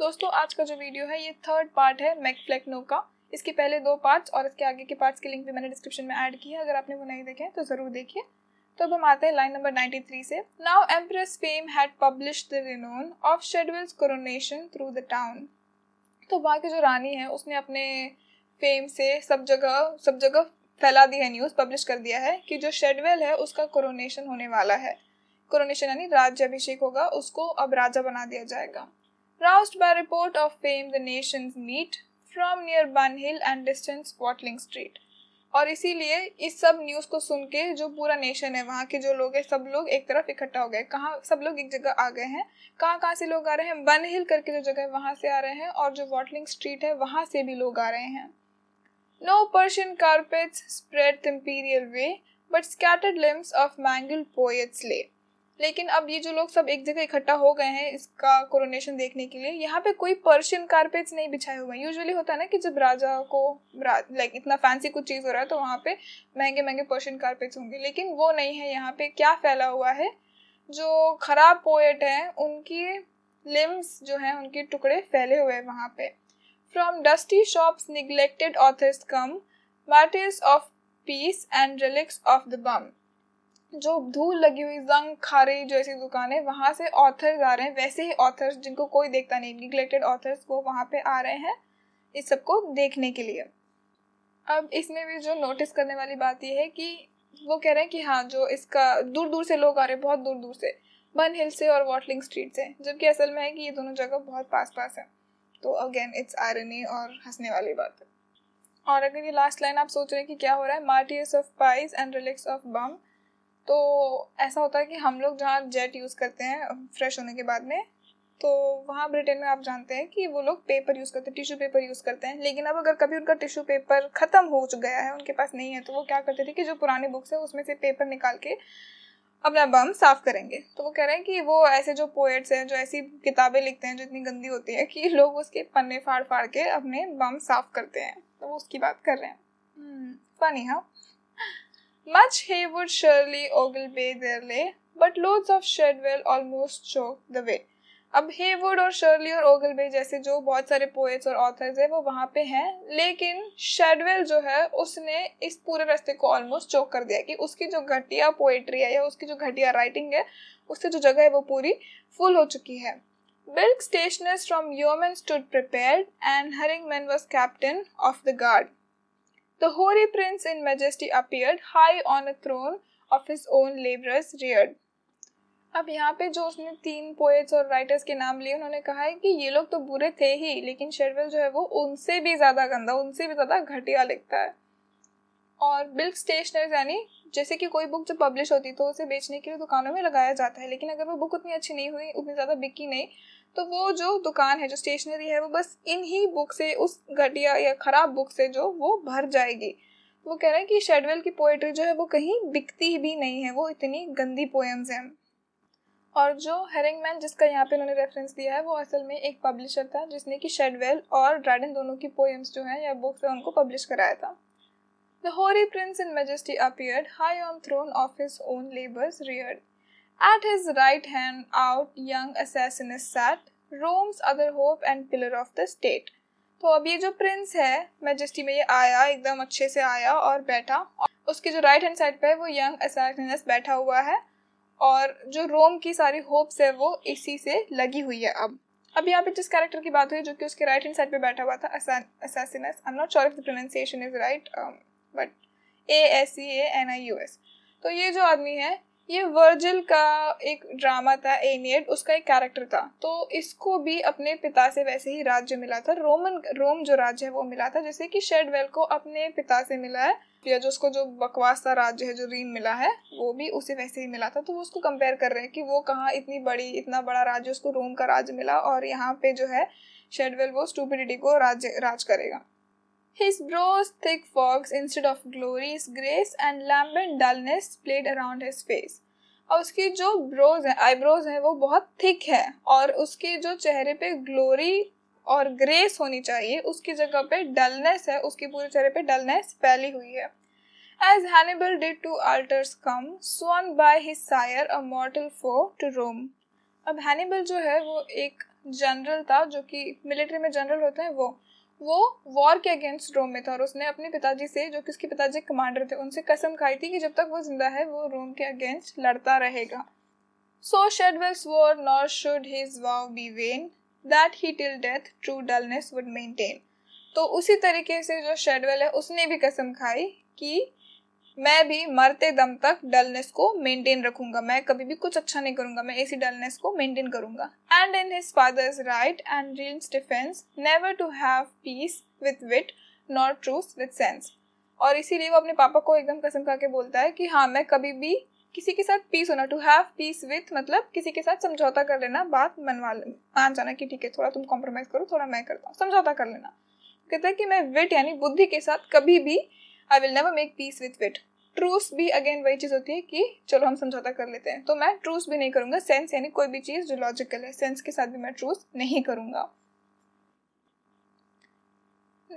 दोस्तों आज का जो वीडियो है ये थर्ड पार्ट है मैकफ्लेक्नो का इसके पहले दो पार्ट्स और इसके आगे के पार्ट्स की लिंक भी मैंने डिस्क्रिप्शन में ऐड की है अगर आपने वो नहीं देखे हैं तो ज़रूर देखिए तो अब हम आते हैं लाइन नंबर 93 से now Empress Fame had publish the renown of Shadwell's coronation through the town तो वहाँ की जो रानी है उसने अपने फेम से सब जगह सब जगह फैला दी है न्यूज़ पब्लिश कर दिया है कि जो शेडवेल है उसका कोरोनेशन होने वाला है कोरोनेशन यानी राज्य अभिषेक होगा उसको अब राजा बना दिया जाएगा Roused by report of fame, the nations meet from near Bunhill and distance Watling street और इसीलिए इस सब न्यूज़ को सुन के जो पूरा नेशन है वहाँ के जो लोग हैं सब लोग एक तरफ इकट्ठा हो गए कहाँ सब लोग एक जगह आ गए हैं कहाँ कहाँ से लोग आ रहे हैं बन हिल करके जो जगह है वहाँ से आ रहे हैं और जो वॉटलिंग स्ट्रीट है वहाँ से भी लोग आ रहे हैं no Persian carpets spread imperial way but scattered limbs of mangle poets lay लेकिन अब ये जो लोग सब एक जगह इकट्ठा हो गए हैं इसका कोरोनेशन देखने के लिए यहाँ पे कोई पर्शियन कारपेट्स नहीं बिछाए हुए हैं यूजुअली होता है ना कि जब राजा को लाइक इतना फैंसी कुछ चीज़ हो रहा है तो वहाँ पे महंगे महंगे पर्शियन कारपेट्स होंगे लेकिन वो नहीं है यहाँ पे क्या फैला हुआ है जो खराब पोएट हैं उनकी लिम्स जो हैं उनके टुकड़े फैले हुए हैं वहाँ पे from dusty shops neglected authors come martyrs of piece and relics of the bum जो धूल लगी हुई जंग खा रही जो ऐसी दुकान है वहाँ से ऑथर्स आ रहे हैं वैसे ही ऑथर्स जिनको कोई देखता नहीं निगलेक्टेड ऑथर्स वो वहाँ पे आ रहे हैं इस सबको देखने के लिए अब इसमें भी जो नोटिस करने वाली बात यह है कि वो कह रहे हैं कि हाँ जो इसका दूर दूर से लोग आ रहे हैं बहुत दूर दूर से बन हिल से और वॉटलिंग स्ट्रीट से जबकि असल में है कि ये दोनों जगह बहुत पास पास है तो अगेन इट्स आयरनी और हंसने वाली बात है और अगर ये लास्ट लाइन आप सोच रहे हैं कि क्या हो रहा है martyrs of pies and relics of bum तो ऐसा होता है कि हम लोग जहाँ जेट यूज़ करते हैं फ्रेश होने के बाद में तो वहाँ ब्रिटेन में आप जानते हैं कि वो लोग पेपर यूज़ करते हैं टिश्यू पेपर यूज़ करते हैं लेकिन अब अगर कभी उनका टिश्यू पेपर ख़त्म हो गया है उनके पास नहीं है तो वो क्या करते थे कि जो पुराने बुक्स है उसमें से पेपर निकाल के अपना बम साफ करेंगे तो वो कह रहे हैं कि वो ऐसे जो पोएट्स हैं जो ऐसी किताबें लिखते हैं जो इतनी गंदी होती है कि लोग उसके पन्ने फाड़ फाड़ के अपने बम साफ करते हैं तो वो उसकी बात कर रहे हैं फनी हम्म, हाँ Much hay would surely bay there lay, but loads of Shadwell almost choked the way. अब हेवुड और शर्ली और ओगलबे जैसे जो बहुत सारे पोएट्स और ऑथर्स हैं वो वहाँ पे हैं लेकिन शेडवेल जो है उसने इस पूरे रास्ते को ऑलमोस्ट चोक कर दिया कि उसकी जो घटिया पोएट्री है या उसकी जो घटिया राइटिंग है उससे जो जगह है वो पूरी फुल हो चुकी है bilk stationers from yeoman stood prepare and Herringman was captain of the guard The hoary prince in majesty appeared high on a throne of his own laborers reared. अब यहाँ पे जो उसने तीन पोएट्स और राइटर्स के नाम लिए उन्होंने कहा है कि ये लोग तो बुरे थे ही लेकिन शेरविल जो है वो उनसे भी ज़्यादा गंदा उनसे भी ज़्यादा घटिया लिखता है और बिल्क स्टेशनर्स यानी जैसे कि कोई बुक जब पब्लिश होती तो उसे बेचने के लिए दुकानों में लगाया जाता है लेकिन अगर वो बुक उतनी अच्छी नहीं हुई उतनी ज़्यादा बिकी नहीं तो वो जो दुकान है जो स्टेशनरी है वो बस इन ही बुक से उस घटिया या ख़राब बुक से जो वो भर जाएगी वो कह रहे हैं कि शेडवेल की पोएट्री जो है वो कहीं बिकती भी नहीं है वो इतनी गंदी पोएम्स हैं और जो मैन जिसका यहाँ पे उन्होंने रेफरेंस दिया है वो असल में एक पब्लिशर था जिसने कि शेडवेल और ड्रैडन दोनों की पोएम्स जो हैं या बुक्स हैं उनको पब्लिश कराया था the hoary prince in majesty appeared high on throne of his own labours reared At his right hand out young assassin is sat, Rome's other hope and pillar of the state. तो अब ये जो Prince है majesty में ये आया एकदम अच्छे से आया और बैठा उसके जो राइट हैंड साइड पे है वो यंग असैसिनस बैठा हुआ है और जो रोम की सारी होप्स है वो इसी से लगी हुई है अब अब यहाँ पे जिस कैरेक्टर की बात हुई जो कि उसके राइट हैंड साइड पे बैठा हुआ था Ascanius I am not sure if the pronunciation is right but A S C A N I U S तो ये जो आदमी है ये वर्जिल का एक ड्रामा था एनियड उसका एक कैरेक्टर था तो इसको भी अपने पिता से वैसे ही राज्य मिला था रोमन रोम जो राज्य है वो मिला था जैसे कि शेडवेल को अपने पिता से मिला है या जो उसको जो बकवास था राज्य है जो रीम मिला है वो भी उसे वैसे ही मिला था तो वो उसको कंपेयर कर रहे हैं कि वो कहाँ इतनी बड़ी इतना बड़ा राज्य उसको रोम का राज्य मिला और यहाँ पे जो है शेडवेल वो स्टूपिडिटी को राज्य राज करेगा His brows, thick fogs instead of glorious grace and lambent dullness played around his face. और उसकी जो ब्रोज हैं आईब्रोज हैं वो बहुत थिक है और उसके जो चेहरे पे ग्लोरी और ग्रेस होनी चाहिए उसकी जगह पे डलनेस है उसके पूरे चेहरे पे डलनेस फैली हुई है As Hannibal did to altars come, sworn by his sire a mortal foe to Rome. अब हैनिबल जो है वो एक जनरल था जो कि मिलिट्री में जनरल होते हैं वो वो वॉर के अगेंस्ट रोम में था और उसने अपने पिताजी से जो कि उसके पिताजी कमांडर थे उनसे कसम खाई थी कि जब तक वो जिंदा है वो रोम के अगेंस्ट लड़ता रहेगा so Shadwell's war nor should his vow be vain that he till death true dullness would maintain तो उसी तरीके से जो शेडवेल है उसने भी कसम खाई कि मैं भी मरते दम तक डलनेस को मेंटेन रखूंगा मैं कभी भी कुछ अच्छा नहीं करूंगा मैं इसी डलनेस को मेंटेन करूंगा and in his father's right and realms defence never to have peace with wit not truth with sense और इसीलिए वो अपने पापा को एकदम कसम खा के बोलता है कि हाँ मैं कभी भी किसी के साथ पीस होना टू हैव पीस विथ मतलब किसी के साथ समझौता कर लेना बात मनवा मान जाना कि ठीक है थोड़ा तुम कॉम्प्रोमाइज़ करो थोड़ा मैं करता हूँ समझौता कर लेना कहता है कि मैं विट यानी बुद्धि के साथ कभी भी I will never make peace with it truce भी अगेन वही चीज़ होती है कि चलो हम समझौता कर लेते हैं तो मैं ट्रूस भी नहीं करूँगा सेंस यानी कोई भी चीज़ जो लॉजिकल है सेंस के साथ भी मैं ट्रूस नहीं करूँगा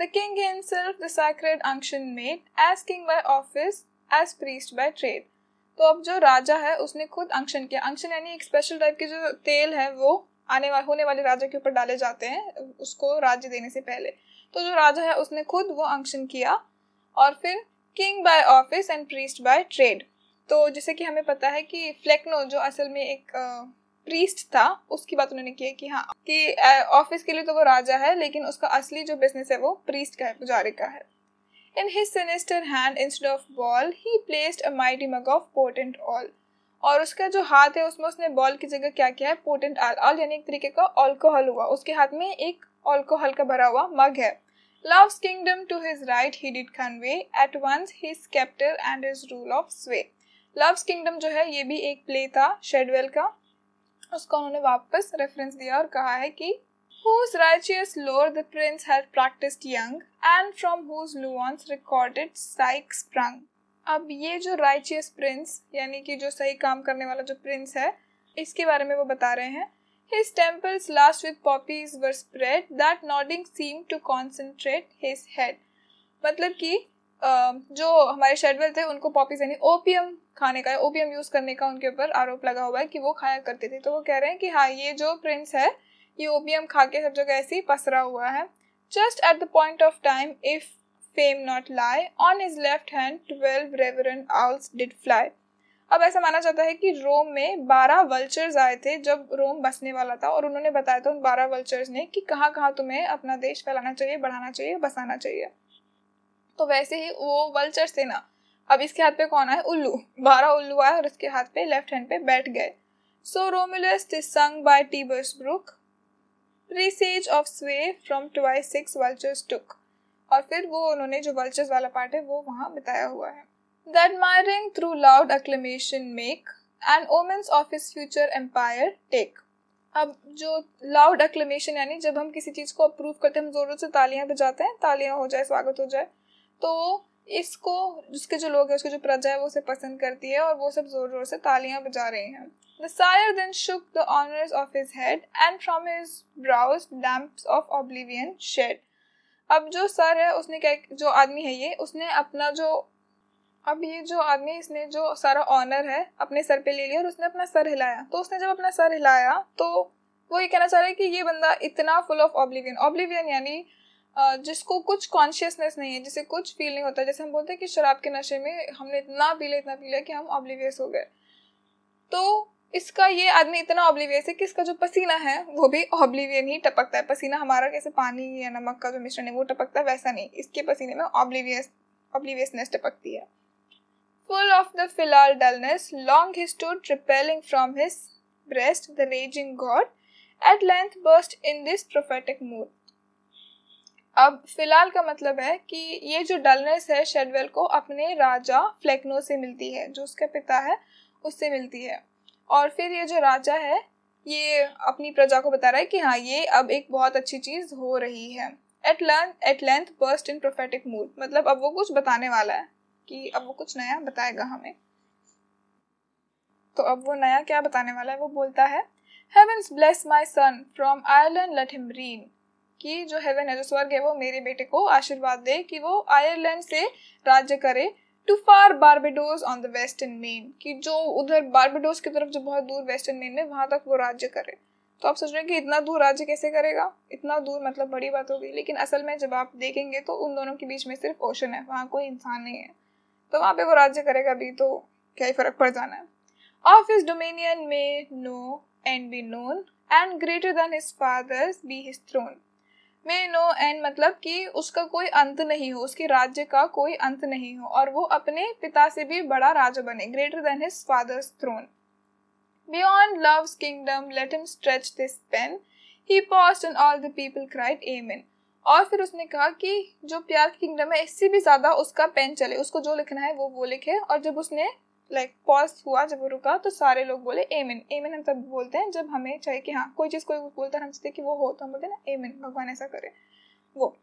The king himself, the sacred unction made, as king by office, as priest by trade. तो अब जो राजा है उसने खुद अंक्शन किया अंक्शन यानी एक स्पेशल टाइप के जो तेल है वो आने वाले होने वाले राजा के ऊपर डाले जाते हैं उसको राज्य देने से पहले तो जो राजा है उसने खुद वो अंक्शन किया और फिर king by office and priest by trade तो जैसे कि हमें पता है कि फ्लेक्नो जो असल में एक प्रीस्ट था उसकी बात उन्होंने की है कि हाँ कि ऑफिस के लिए तो वो राजा है लेकिन उसका असली जो बिजनेस है वो प्रीस्ट का है पुजारी का है in his sinister hand instead of ball he placed a mighty mug of potent ale और उसका जो हाथ है उसमें उसने बॉल की जगह क्या किया है पोटेंट ऑल ऑल यानी एक तरीके का अल्कोहल हुआ उसके हाथ में एक अल्कोहल का भरा हुआ मग है Love's kingdom to his right he did convey, at once his scepter and his rule of sway. Love's kingdom जो है ये भी एक प्ले था शेडवेल का उसको उन्होंने वापस रेफरेंस दिया और कहा है कि whose righteous lore the prince had practiced young, and from whose nuance recorded psyche sprung. अब ये जो righteous prince यानी कि जो सही काम करने वाला जो prince है इसके बारे में वो बता रहे हैं His temples lashed with poppies were spread that nodding seemed to concentrate his head. मतलब कि जो हमारे शेडवेल थे उनको पॉपीज यानी ओपियम खाने का ओपीएम यूज़ करने का उनके ऊपर आरोप लगा हुआ है कि वो खाया करते थे तो वो कह रहे हैं कि हाँ ये जो प्रिंस है ये ओपियम खा के सब जगह ऐसे ही पसरा हुआ है just at the point of time if fame not lie on his left hand twelve reverend owls did fly अब ऐसा माना जाता है कि रोम में बारह वल्चर्स आए थे जब रोम बसने वाला था और उन्होंने बताया था उन बारह वल्चर्स ने कि कहाँ कहाँ तुम्हें अपना देश फैलाना चाहिए बढ़ाना चाहिए बसाना चाहिए तो वैसे ही वो वल्चर्स थे ना अब इसके हाथ पे कौन आए उल्लू बारह उल्लू आए और इसके हाथ पे लेफ्ट हैंड पे बैठ गए so Romulus sung by Tiber's brook presage of sway from twice six vultures took और फिर वो उन्होंने जो वल्चर्स वाला पार्ट है वो वहाँ बताया हुआ है that my through through loud acclamation make, and omens of his future empire take. अब जो लाउड अक्लेमेशन यानी जब हम किसी चीज़ को अप्रूव करते हैं हम ज़ोरों से तालियां बजाते हैं तालियां हो जाए स्वागत हो जाए तो इसको उसके जो लोग हैं उसकी जो प्रजा है वो उसे पसंद करती है और वो सब ज़ोर ज़ोर से तालियां बजा रहे हैं the sire then shook the honours of his head and from his brows lamps of oblivion shed अब जो सर है उसने क्या जो आदमी है ये उसने अपना जो अब ये जो आदमी इसने जो सारा ऑनर है अपने सर पे ले लिया और उसने अपना सर हिलाया तो उसने जब अपना सर हिलाया तो वो ये कहना चाह रहा है कि ये बंदा इतना फुल ऑफ ऑब्लिवियन ऑब्लिवियन यानी जिसको कुछ कॉन्शियसनेस नहीं है जिसे कुछ फील नहीं होता जैसे हम बोलते हैं कि शराब के नशे में हमने इतना पी लिया इतना पी लिया कि हम ऑब्लिवियस हो गए तो इसका ये आदमी इतना ऑब्लिवियस है कि इसका जो पसीना है वो भी ऑब्लिवियन ही टपकता है पसीना हमारा कैसे पानी या नमक का जो मिश्रण है वो टपकता है वैसा नहीं इसके पसीने में ऑब्लिवियस ऑब्लिवियसनेस टपकती है Full of the filial dullness, long he stood, repelling from his breast the raging god, at length burst in this prophetic mood. अब फिलहाल का मतलब है कि ये जो डलनेस है शेडवेल को अपने राजा फ्लेक्नो से मिलती है जो उसका पिता है उससे मिलती है और फिर ये जो राजा है ये अपनी प्रजा को बता रहा है कि हाँ ये अब एक बहुत अच्छी चीज़ हो रही है at length at length burst in prophetic mood मतलब अब वो कुछ बताने वाला है कि अब वो कुछ नया बताएगा हमें तो अब वो नया क्या बताने वाला है वो बोलता है heavens bless my son from Ireland let him reign कि जो हेवन है जो स्वर्ग है वो मेरे बेटे को आशीर्वाद दे कि वो आयरलैंड से राज्य करे to far Barbados on the western main कि जो उधर बारबेडोज की तरफ जो बहुत दूर वेस्टर्न मेन में वहां तक वो राज्य करे तो आप सोच रहे हैं कि इतना दूर राज्य कैसे करेगा इतना दूर मतलब बड़ी बात होगी लेकिन असल में जब आप देखेंगे तो उन दोनों के बीच में सिर्फ ओशन है वहां कोई इंसान नहीं है तो वहाँ पे वो राज्य करेगा भी तो क्या ही फर्क पड़ जाना है ऑफ हिज डोमिनियन में no end be known and greater than his father's be his throne may no end मतलब कि उसका कोई अंत नहीं हो उसके राज्य का कोई अंत नहीं हो और वो अपने पिता से भी बड़ा राजा बने greater than his father's throne beyond love's kingdom let him stretch his pen he paused and all the people cried amen और फिर उसने कहा कि जो प्यार की किंगडम है इससे भी ज़्यादा उसका पेन चले उसको जो लिखना है वो वो लिखे और जब उसने लाइक like, पॉज हुआ जब वो रुका तो सारे लोग बोले एमिन एमिन हम तब बोलते हैं जब हमें चाहिए कि हाँ कोई चीज़ कोई बोलता है हमसे कि वो हो तो हम बोलते हैं ना एमिन भगवान ऐसा करे वो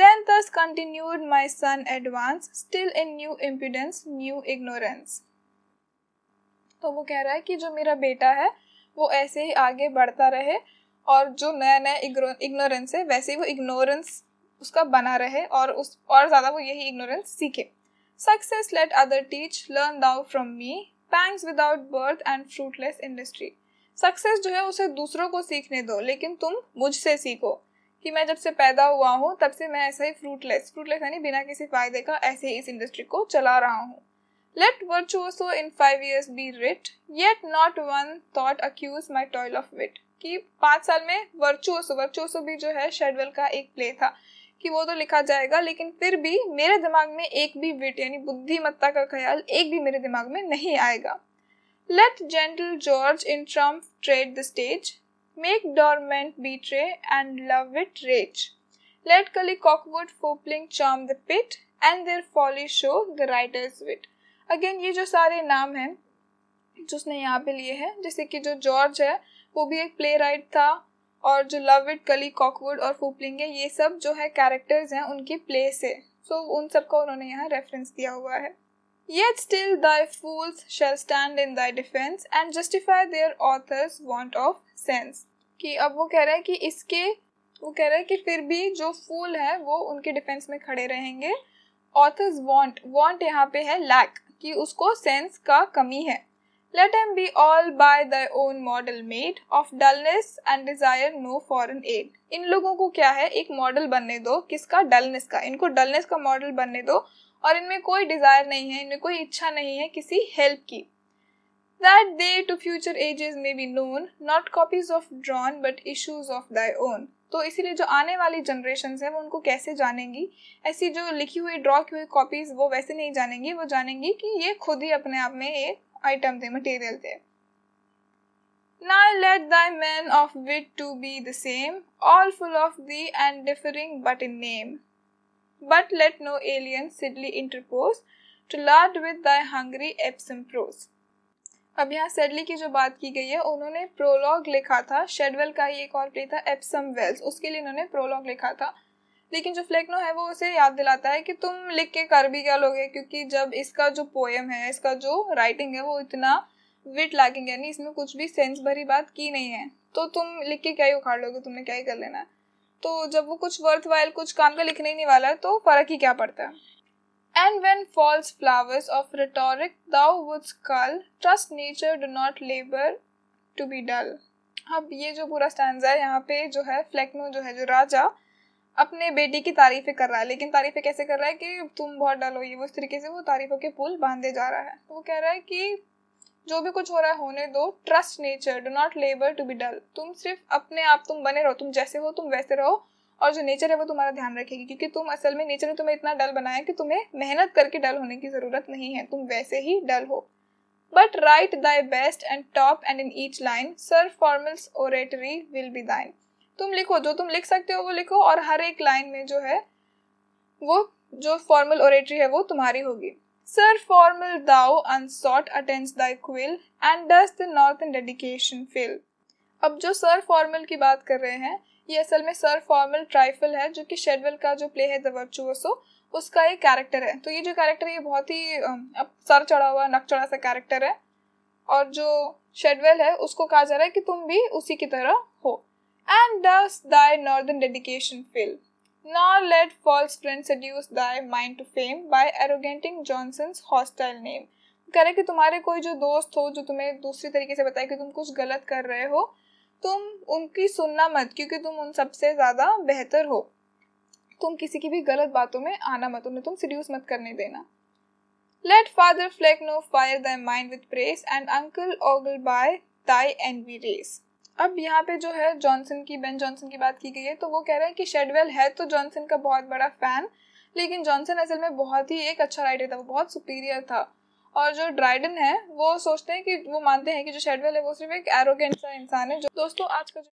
then thus continued my son advance still in new impudence new ignorance तो वो कह रहा है कि जो मेरा बेटा है वो ऐसे ही आगे बढ़ता रहे और जो नया नया इग्नोरेंस है वैसे वो इग्नोरेंस उसका बना रहे और उस और ज़्यादा वो यही इग्नोरेंस सीखे success let other teach learn thou from me pangs without birth and fruitless industry success जो है उसे दूसरों को सीखने दो लेकिन तुम मुझसे सीखो कि मैं जब से पैदा हुआ हूँ तब से मैं ऐसा ही फ्रूटलेस फ्रूटलेस यानी बिना किसी फायदे का ऐसे ही इस इंडस्ट्री को चला रहा हूँ let virtuoso in five years be writ yet not one thought accuse my toil of wit कि पांच साल में वर्चुअसो वर्चुअसो भी जो है शेडवेल का एक प्ले था कि वो तो लिखा जाएगा लेकिन फिर भी मेरे दिमाग में एक भी विट यानी बुद्धिमत्ता का ख्याल एक भी मेरे दिमाग में नहीं आएगा let gentle George in triumph tread the stage make Dorimant betray and Loveit rage let Cully Cockwood Fopling charm the pit and their folly show the writer's wit again ये जो सारे नाम हैं जो उसने यहाँ पे लिए हैं जैसे कि जो जॉर्ज है वो भी एक प्ले राइट था और जो लव इट कली कॉकवुड और फूपलिंगे ये सब जो है कैरेक्टर्स हैं उनके प्ले से सो so, उन सबका उन्होंने यहाँ रेफरेंस दिया हुआ है yet still thy fools shall stand in thy defence and justify their author's want of sense कि अब वो कह रहा है कि इसके वो कह रहा है कि फिर भी जो फूल है वो उनके डिफेंस में खड़े रहेंगे ऑथर्स वॉन्ट वॉन्ट यहाँ पे है लैक कि उसको सेंस का कमी है Let them be all by thy own model made, of dullness and desire no foreign aid. इन लोगों को क्या है एक मॉडल बनने दो किसका डलनेस का इनको डलनेस का मॉडल बनने दो और इनमें कोई डिजायर नहीं है इनमें कोई इच्छा नहीं है किसी हेल्प की that they to future ages may be known, not copies of drawn but issues of thy own. तो इसीलिए जो आने वाली जनरेशन है वो उनको कैसे जानेंगी ऐसी जो लिखी हुई ड्रॉ की हुई कॉपीज वो वैसे नहीं जानेंगी वो जानेंगी कि ये खुद ही अपने आप में एक आइटम थे मटेरियल थे ना let thy man of wit to be the same all full of thee and differing but in name but let no alien Sedley interpose to lard with thy hungry Epsom prose अब यहाँ सेडली की जो बात की गई है उन्होंने prologue लिखा था शेडवेल का ही एक और प्ले था एप्सम वेल्स उसके लिए उन्होंने प्रोलॉग लिखा था लेकिन जो फ्लेक्नो है वो उसे याद दिलाता है कि तुम लिख के कर भी क्या लोगे क्योंकि जब इसका जो पोएम है इसका जो राइटिंग है वो इतना विट लैकिंग यानी इसमें कुछ भी सेंस भरी बात की नहीं है तो तुम लिख के क्या ही उखाड़ लोगे तुमने क्या ही कर लेना है तो जब वो कुछ वर्थ वाइल कुछ काम का लिखने ही नहीं वाला है तो फ़र्क ही क्या पड़ता है And when false flowers of rhetoric thou wouldst cull, trust nature do not labor to be dull. अब ये जो पूरा स्टैंड है यहाँ पे जो है फ्लेक्नो जो है जो राजा अपने बेटी की तारीफें कर रहा है लेकिन तारीफें कैसे कर रहा है कि तुम बहुत हो ये वो इस तरीके से वो तारीफों के पुल बांधे जा रहा है तो वो कह रहा है कि जो भी कुछ हो रहा है होने दो trust nature do not labour to be dull तुम सिर्फ अपने आप तुम बने रहो तुम जैसे हो तुम वैसे रहो और जो नेचर है वो तुम्हारा ध्यान रखेगी क्योंकि तुम असल में नेचर ने तुम्हें इतना डल बनाया कि तुम्हें मेहनत करके डल होने की ज़रूरत नहीं है तुम वैसे ही डल हो but write thy best and top and in each line Sir Formal's oratory will be thine तुम लिखो जो तुम लिख सकते हो वो लिखो और हर एक लाइन में जो है वो जो फॉर्मल ओरेटरी है वो तुम्हारी होगी Sir Formal though unsought attends thy quill and does the northern dedication fill अब जो सर फॉर्मल की बात कर रहे हैं ये असल में सर फॉर्मल ट्राइफल है जो कि शेडवेल का जो प्ले है द वर्चुअसो उसका एक कैरेक्टर है तो ये जो कैरेक्टर है ये बहुत ही अब सर चढ़ा हुआ नक चढ़ा सा कैरेक्टर है और जो शेडवेल है उसको कहा जा रहा है कि तुम भी उसी की तरह हो And does thy northern dedication fill? Nor let false friends seduce thy mind to fame by arroganting Johnson's hostile name. कह रहे कि तुम्हारे कोई जो दोस्त हो जो तुम्हें दूसरी तरीके से बताए कि तुम कुछ गलत कर रहे हो तुम उनकी सुनना मत क्योंकि तुम उन सबसे ज़्यादा बेहतर हो तुम किसी की भी गलत बातों में आना मत उन्हें तुम सीड्यूस मत करने देना let father Flecknoe fire thy mind with praise and uncle Ogleby thy envy raise अब यहाँ पे जो है जॉनसन की बेन जॉनसन की बात की गई है तो वो कह रहे हैं कि शेडवेल है तो जॉनसन का बहुत बड़ा फ़ैन लेकिन जॉनसन असल में बहुत ही एक अच्छा राइटर था वो बहुत सुपीरियर था और जो ड्राइडन है वो सोचते हैं कि वो मानते हैं कि जो शेडवेल है वो सिर्फ एक एरोगेंट सा इंसान है जो दोस्तों आज का जो